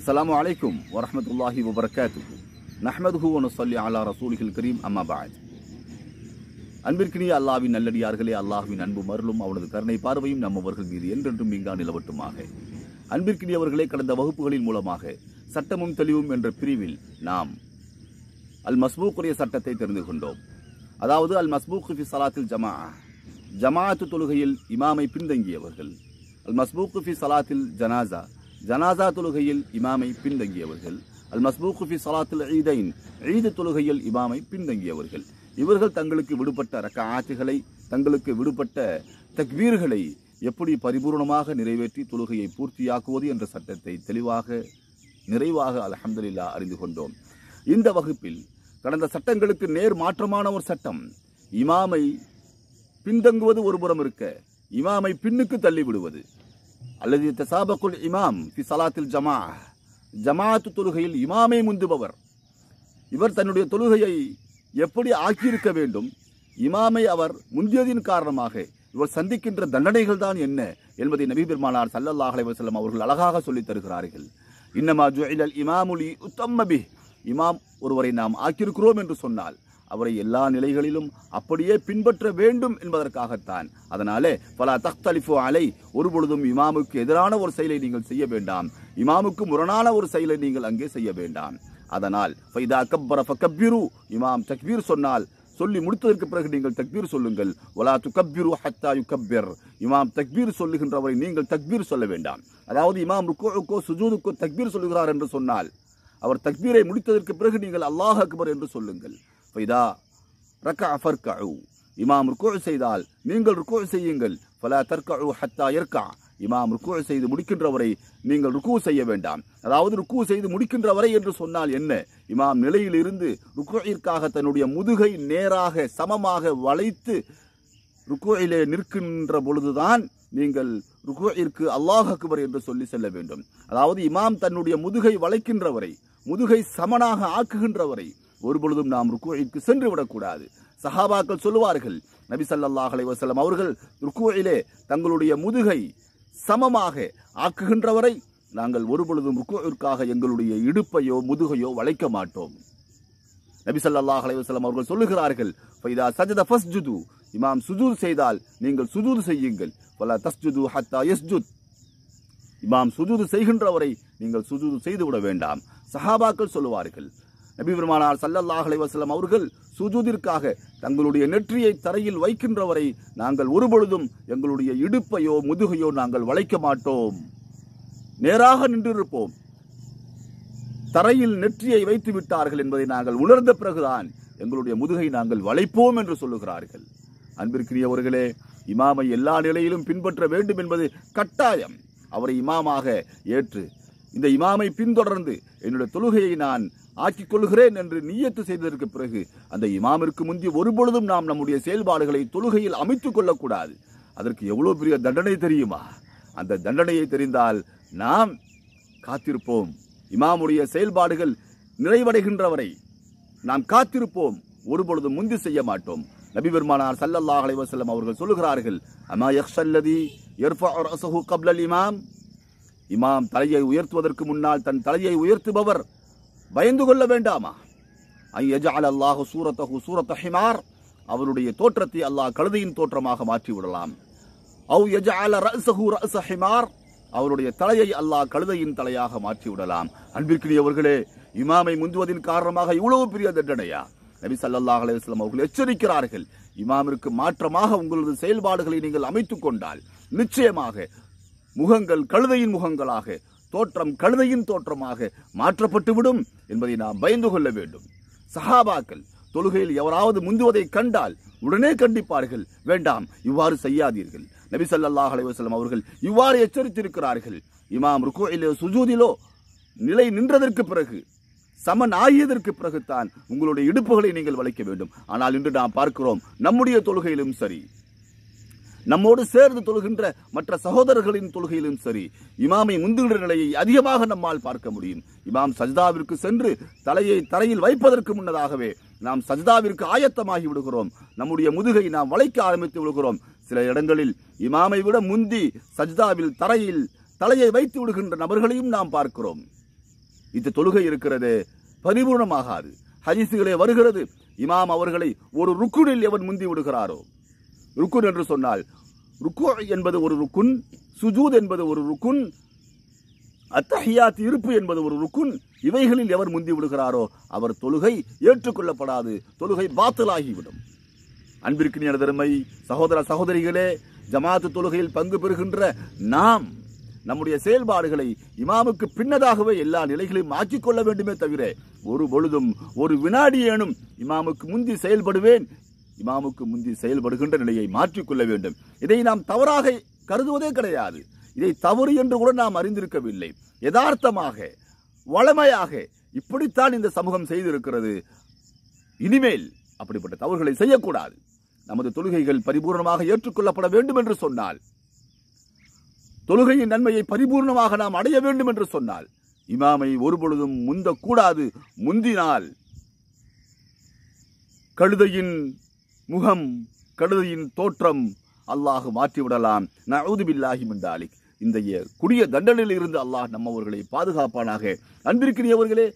அஸ்லாம் வலைக்கும் வரமத்துல்லாஹி வபர்காத்து நஹ்மதுஹு சொல்லி அலா ரசூலிகள் கரீம் அம்மா பாஜ் அன்பிற்கினிய அல்லாவின் நல்லடியார்களே அல்லாஹுவின் அன்பு மருளும் அவனது கருணை பார்வையும் நம்மவர்கள் மீது என்றென்றும் இங்கா நிலவட்டுமாக அன்பிற்கினியவர்களே கடந்த வகுப்புகளின் மூலமாக சட்டமும் தெளிவும் என்ற பிரிவில் நாம் அல் மஸ்பூக்குரிய சட்டத்தை தெரிந்து கொண்டோம் அதாவது அல் மஸ்பூக் ஃபி சலாத்தில் ஜமா ஜமாஅத்து தொழுகையில் இமாமை பின்தங்கியவர்கள் அல் மஸ்பூக் ஃபி சலாத்தில் ஜனாசா ஜனாசா தொழுகையில் இமாமை பின்தங்கியவர்கள் அல் மஸ்பூகுஃபி சலாத்துல் ஈதைன் ஈது தொழுகையில் இமாமை பின்தங்கியவர்கள் இவர்கள் தங்களுக்கு விடுபட்ட ரக்க ஆற்றுகளை தங்களுக்கு விடுபட்ட தக்வீர்களை எப்படி பரிபூர்ணமாக நிறைவேற்றி தொழுகையை பூர்த்தியாக்குவது என்ற சட்டத்தை தெளிவாக நிறைவாக அலமதுல்லா அறிந்து கொண்டோம் இந்த வகுப்பில் கடந்த சட்டங்களுக்கு நேர் மாற்றமான ஒரு சட்டம் இமாமை பின்தங்குவது ஒருபுறம் இருக்க இமாமை பின்னுக்கு தள்ளிவிடுவது அல்லது தசாபகுல் இமாம் பி சலாத்தில் ஜமா ஜமாத்து தொழுகையில் இமாமை முந்துபவர் இவர் தன்னுடைய தொழுகையை எப்படி ஆக்கியிருக்க வேண்டும் இமாமை அவர் முந்தியதின் காரணமாக இவர் சந்திக்கின்ற தண்டனைகள் தான் என்ன என்பதை நபி பெருமானார் சல்லல்லாஹ் அலைவசல்லம் அவர்கள் அழகாக சொல்லித் தருகிறார்கள் இன்னமா ஜுஇலல் இமாமுலி உத்தம்மபி இமாம் ஒருவரை நாம் ஆக்கியிருக்கிறோம் என்று சொன்னால் அவரை எல்லா நிலைகளிலும் அப்படியே பின்பற்ற வேண்டும் என்பதற்காகத்தான் அதனாலே பல தக்தலிஃபு அலை ஒருபொழுதும் இமாமுக்கு எதிரான ஒரு செயலை நீங்கள் செய்ய வேண்டாம் இமாமுக்கு முரணான ஒரு செயலை நீங்கள் அங்கே செய்ய வேண்டாம் அதனால் ஃபைதா கப்பர ஃபக்கப்பிரு இமாம் தக்பீர் சொன்னால் சொல்லி முடித்ததற்கு பிறகு நீங்கள் தக்பீர் சொல்லுங்கள் ஒலா துக்கப்பிரு ஹத்தா யுக்கப்பிர் இமாம் தக்பீர் சொல்லுகின்றவரை நீங்கள் தக்பீர் சொல்ல வேண்டாம் அதாவது இமாம் ருக்கோக்கோ சுஜூதுக்கோ தக்பீர் சொல்லுகிறார் என்று சொன்னால் அவர் தக்பீரை முடித்ததற்கு பிறகு நீங்கள் அல்லாஹ் அக்பர் என்று சொல்லுங்கள் ஃபைதா ரக்கா ஃபர்கூ இமாம் ருக்கு செய்தால் நீங்கள் ருக்கு செய்யுங்கள் ஃபலா தற்கூ ஹத்தா இர்கா இமாம் ருக்கு செய்து முடிக்கின்றவரை நீங்கள் ருக்கு செய்ய வேண்டாம் அதாவது ருக்கு செய்து முடிக்கின்றவரை என்று சொன்னால் என்ன இமாம் நிலையிலிருந்து ருக்குவிற்காக தன்னுடைய முதுகை நேராக சமமாக வளைத்து ருக்குவிலே நிற்கின்ற பொழுதுதான் நீங்கள் ருக்குவிற்கு அல்லாஹ் அக்பர் என்று சொல்லி செல்ல வேண்டும் அதாவது இமாம் தன்னுடைய முதுகை வளைக்கின்றவரை முதுகை சமனாக ஆக்குகின்றவரை ஒருபொழுதும் நாம் ருக்குவிற்கு சென்று விடக்கூடாது சஹாபாக்கள் சொல்லுவார்கள் நபி சல்லாஹ் அலைவசலம் அவர்கள் ருக்குவிலே தங்களுடைய முதுகை சமமாக ஆக்குகின்றவரை நாங்கள் ஒருபொழுதும் ருக்குவிற்காக எங்களுடைய இடுப்பையோ முதுகையோ வளைக்க மாட்டோம் நபி சல்லாஹ் அலைவசலம் அவர்கள் சொல்லுகிறார்கள் ஃபைதா சஜத ஃபஸ்ஜுது இமாம் சுஜூத் செய்தால் நீங்கள் சுஜூது செய்யுங்கள் பல தஸ்ஜுது ஹத்தா எஸ்ஜுத் இமாம் சுஜூது செய்கின்றவரை நீங்கள் சுஜூது செய்துவிட வேண்டாம் சஹாபாக்கள் சொல்லுவார்கள் நபிபெருமானார் சல்லல்லாஹ் அலைவாஸ்லம் அவர்கள் சுஜூதிற்காக தங்களுடைய நெற்றியை தரையில் வைக்கின்றவரை நாங்கள் ஒருபொழுதும் எங்களுடைய இடுப்பையோ முதுகையோ நாங்கள் வளைக்க மாட்டோம் நேராக நின்றிருப்போம் தரையில் நெற்றியை வைத்து விட்டார்கள் என்பதை நாங்கள் உணர்ந்த பிறகுதான் எங்களுடைய முதுகை நாங்கள் வளைப்போம் என்று சொல்லுகிறார்கள் அன்பிற்குரியவர்களே இமாமை எல்லா நிலையிலும் பின்பற்ற வேண்டும் என்பது கட்டாயம் அவரை இமாமாக ஏற்று இந்த இமாமை பின்தொடர்ந்து என்னுடைய தொழுகையை நான் ஆக்கிக் கொள்கிறேன் என்று நீயத்து செய்ததற்கு பிறகு அந்த இமாமிற்கு முந்தி ஒருபொழுதும் நாம் நம்முடைய செயல்பாடுகளை தொழுகையில் அமைத்துக் கொள்ளக்கூடாது அதற்கு எவ்வளோ பெரிய தண்டனை தெரியுமா அந்த தண்டனையை தெரிந்தால் நாம் காத்திருப்போம் இமாமுடைய செயல்பாடுகள் நிறைவடைகின்றவரை நாம் காத்திருப்போம் ஒருபொழுதும் முந்தி செய்ய மாட்டோம் நபி பெருமானார் சல்லல்லாஹ் அலைவசல்லம் அவர்கள் சொல்லுகிறார்கள் அமா யக்ஷல்லதி எர்ஃபா ரசஹு கப்லல் இமாம் இமாம் தலையை உயர்த்துவதற்கு முன்னால் தன் தலையை உயர்த்துபவர் பயந்து கொள்ள வேண்டாமா ஐயஜால் அல்லாஹு சூரத்தஹு சூரத்த ஹிமார் அவருடைய தோற்றத்தை அல்லாஹ் கழுதையின் தோற்றமாக மாற்றிவிடலாம் அவ் யஜால ரசஹு ரச அவருடைய தலையை அல்லாஹ் கழுதையின் தலையாக மாற்றிவிடலாம் அன்பிற்குரியவர்களே இமாமை முந்துவதின் காரணமாக இவ்வளவு பெரிய தண்டனையா நபி சல்லாஹ் அலையம் அவர்கள் எச்சரிக்கிறார்கள் இமாமிற்கு மாற்றமாக உங்களது செயல்பாடுகளை நீங்கள் அமைத்துக் கொண்டால் நிச்சயமாக முகங்கள் கழுதையின் முகங்களாக தோற்றம் கழுதையின் தோற்றமாக மாற்றப்பட்டுவிடும் என்பதை நாம் பயந்து கொள்ள வேண்டும் சஹாபாக்கள் தொழுகையில் எவராவது முந்துவதை கண்டால் உடனே கண்டிப்பார்கள் வேண்டாம் இவ்வாறு செய்யாதீர்கள் நபி சல்லாஹ் அலைவாஸ்லம் அவர்கள் இவ்வாறு எச்சரித்திருக்கிறார்கள் இமாம் ருகோயிலோ சுஜூதிலோ நிலை நின்றதற்கு பிறகு சமன் ஆகியதற்கு பிறகுத்தான் உங்களுடைய இடுப்புகளை நீங்கள் வளைக்க வேண்டும் ஆனால் இன்று நாம் பார்க்கிறோம் நம்முடைய தொழுகையிலும் சரி நம்மோடு சேர்ந்து தொழுகின்ற மற்ற சகோதரர்களின் தொழுகையிலும் சரி இமாமை முந்துகிற நிலையை அதிகமாக நம்மால் பார்க்க முடியும் இமாம் சஜ்தாவிற்கு சென்று தலையை தரையில் வைப்பதற்கு முன்னதாகவே நாம் சஜிதாவிற்கு ஆயத்தமாகி விடுகிறோம் நம்முடைய முதுகை நாம் வளைக்க ஆரம்பித்து விடுகிறோம் சில இடங்களில் இமாமை விட முந்தி சஜிதாவில் தரையில் தலையை வைத்து விடுகின்ற நபர்களையும் நாம் பார்க்கிறோம் இந்த தொழுகை இருக்கிறது பரிபூர்ணமாகாது ஹரிசுகளே வருகிறது இமாம் அவர்களை ஒரு ருக்குனில் எவன் முந்தி விடுகிறாரோ ருக்குன் என்று சொன்னால் ருக்கு என்பது ஒரு ருக்குன் சுஜூத் என்பது ஒரு ருக்குன் அத்தஹியாத் இருப்பு என்பது ஒரு ருக்குன் இவைகளில் எவர் முந்தி விடுகிறாரோ அவர் தொழுகை ஏற்றுக்கொள்ளப்படாது தொழுகை பாத்தலாகிவிடும் அன்பிற்கு தருமை சகோதர சகோதரிகளே ஜமாத்து தொழுகையில் பங்கு பெறுகின்ற நாம் நம்முடைய செயல்பாடுகளை இமாமுக்கு பின்னதாகவே எல்லா நிலைகளையும் ஆக்கிக் கொள்ள வேண்டுமே தவிர ஒரு பொழுதும் ஒரு வினாடியேனும் இமாமுக்கு முந்தி செயல்படுவேன் இமாமுக்கு முந்தி செயல்படுகின்ற நிலையை மாற்றிக்கொள்ள வேண்டும் இதை நாம் தவறாக கருதுவதே கிடையாது இதை தவறு என்று கூட நாம் அறிந்திருக்கவில்லை யதார்த்தமாக வளமையாக இப்படித்தான் இந்த சமூகம் செய்திருக்கிறது இனிமேல் அப்படிப்பட்ட தவறுகளை செய்யக்கூடாது நமது தொழுகைகள் பரிபூர்ணமாக ஏற்றுக்கொள்ளப்பட வேண்டும் என்று சொன்னால் தொழுகையின் நன்மையை பரிபூர்ணமாக நாம் அடைய வேண்டும் என்று சொன்னால் இமாமை ஒருபொழுதும் முந்தக்கூடாது முந்தினால் கழுதையின் முகம் கழுதையின் தோற்றம் அல்லாஹ் மாற்றிவிடலாம் நவுது பில்லாஹி மின்டாலிக் இந்த குடிய தண்டனையில் இருந்து அல்லாஹ் நம்மவர்களை பாதுகாப்பானாக அன்பிருக்கிறவர்களே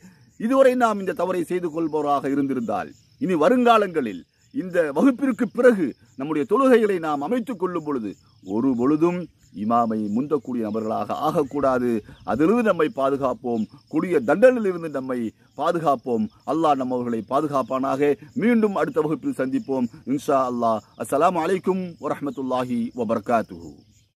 இதுவரை நாம் இந்த தவறை செய்து கொள்பவராக இருந்திருந்தால் இனி வருங்காலங்களில் இந்த வகுப்பிற்கு பிறகு நம்முடைய தொழுகைகளை நாம் அமைத்துக் கொள்ளும் பொழுது ஒரு பொழுதும் இமாமை முந்தக்கூடிய நபர்களாக ஆகக்கூடாது அதிலிருந்து நம்மை பாதுகாப்போம் கூடிய தண்டனிலிருந்து நம்மை பாதுகாப்போம் அல்லாஹ் நம்மவர்களை பாதுகாப்பானாக மீண்டும் அடுத்த வகுப்பில் சந்திப்போம் இன்ஷா அல்லாஹ் அஸ்லாம் அலைக்கும் வரமத்துல்லாஹி வபர்காத்து